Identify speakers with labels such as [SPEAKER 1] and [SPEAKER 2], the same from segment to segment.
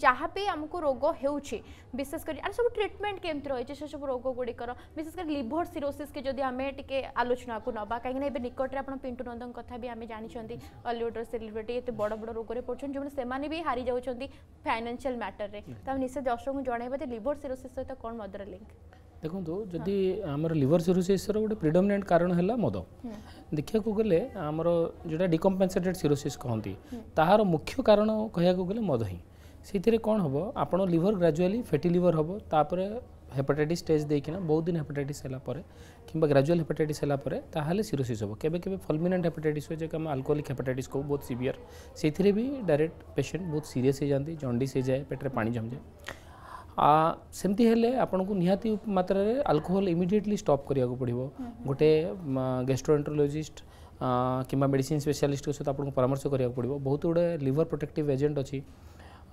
[SPEAKER 1] जहाँ भी आमको रोग होकर आर सब ट्रिटमेंट केमती रही से सब रोग गुड़िकर विशेषकर लिभर सिरोसीस के जदि आम टे आलोचना को ना कहीं निकट में आप पिंटू नंदन कथा भी आम जानते हलिउडर सेलिब्रिटी एत बड़ बड़ रोगे पड़ुन जो से भी हारी जाऊँच फाइनान्सीआल मैटर में तो निश्चय दर्शक को जनइबा लिभर सिरोसीस सहित कौन मदर लिंक
[SPEAKER 2] देखो ଯଦି ଆମର ଲିଭର ସିରୋସିସ୍ର ଗୋଟେ ପ୍ରିଡମିନେଣ୍ଟ କାରଣ ହେଲା ମଦ ଦେଖିବାକୁ ଗଲେ ଆମର ଯେଉଁଟା ଡିକମ୍ପେନ୍ସେଟେଡ୍ ସିରୋସିସ୍ କହନ୍ତି ତାହାର ମୁଖ୍ୟ କାରଣ କହିବାକୁ ଗଲେ ମଦ ହିଁ ସେଇଥିରେ କ'ଣ ହେବ ଆପଣ ଲିଭର ଗ୍ରାଜୁଆଲି ଫେଟି ଲିଭର ହେବ ତାପରେ ହେପାଟାଇଟିସ୍ ଷ୍ଟେଜ୍ ଦେଇକିନା ବହୁତ ଦିନ ହେପାଟାଇଟିସ୍ ହେଲା ପରେ କିମ୍ବା ଗ୍ରାଜୁଆଲ୍ ହେପାଟାଇଟିସ୍ ହେଲା ପରେ ତାହେଲେ ସିରୋସିସ୍ ହେବ କେବେ କେବେ ଫଲ୍ମିନାଣ୍ଟ ହେପାଟାଇଟିସ୍ ହୁଏ ଯାହାକି ଆମେ ଆଲକୋହଲିକ୍ ହେପାଟାଇଟିସ୍ କହୁ ବହୁତ ସିଭିୟର ସେଇଥିରେ ବି ଡାଇରେକ୍ଟ ପେସେଣ୍ଟ ବହୁତ ସିରିୟସ୍ ହେଇଯାନ୍ତି ଜଣ୍ଡିସ୍ ହେଇଯାଏ ପେଟରେ ପାଣି ଜମିଯାଏ ସେମିତି ହେଲେ ଆପଣଙ୍କୁ ନିହାତି ମାତ୍ରାରେ ଆଲକୋହଲ ଇମିଡ଼ିଏଟଲି ଷ୍ଟପ୍ କରିବାକୁ ପଡ଼ିବ ଗୋଟେ ଗେଷ୍ଟ୍ରୋଏଣ୍ଟ୍ରୋଲୋଜିଷ୍ଟ କିମ୍ବା ମେଡ଼ିସିନ୍ ସ୍ପେଶାଲିଷ୍ଟଙ୍କ ସହିତ ଆପଣଙ୍କୁ ପରାମର୍ଶ କରିବାକୁ ପଡ଼ିବ ବହୁତ ଗୁଡ଼େ ଲିଭର ପ୍ରୋଟେକ୍ଟିଭ୍ ଏଜେଣ୍ଟ ଅଛି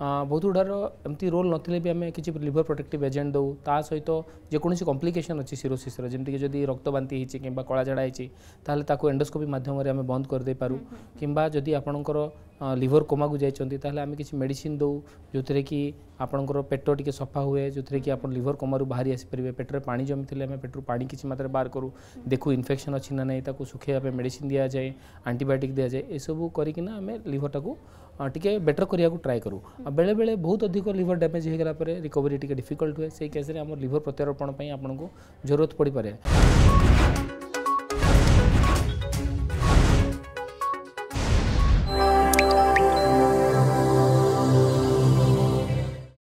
[SPEAKER 2] ବହୁତ ଗୁଡ଼ାର ଏମିତି ରୋଲ୍ ନଥିଲେ ବି ଆମେ କିଛି ଲିଭର ପ୍ରୋଟେକ୍ଟିଭ୍ ଏଜେଣ୍ଟ ଦେଉ ତା ସହିତ ଯେକୌଣସି କମ୍ପ୍ଲିକେସନ୍ ଅଛି ସିରୋସିସ୍ର ଯେମିତିକି ଯଦି ରକ୍ତବାନ୍ତି ହେଇଛି କିମ୍ବା କଳାଝାଡ଼ା ହେଇଛି ତାହେଲେ ତାକୁ ଏଣ୍ଡୋସ୍କୋପି ମାଧ୍ୟମରେ ଆମେ ବନ୍ଦ କରିଦେଇପାରୁ କିମ୍ବା ଯଦି ଆପଣଙ୍କର लिभर कमा को जाइए आम किसी दौ जो थे कि आप पेट टी सफा हुए जो थे कि आप लिवर कमरु बाहरी आसपर पेटर पा जमी थे पेटर पा कि मात्रा बाहर करूँ देखू इनफेक्शन अच्छी ना ना सुखे मेडिसीन दि जाए आंटीबायोटिक् दि जाए यह यू करना आम लिभरटा टाक टे बेटर करा ट्राए करूँ बेले बेले बहुत अधिक लिभर डैमेज होगा रिकवरी टी डिफिकल्ट हुए से कैसे आम लिभर प्रत्यारोपण आपको जरूरत पड़ पाए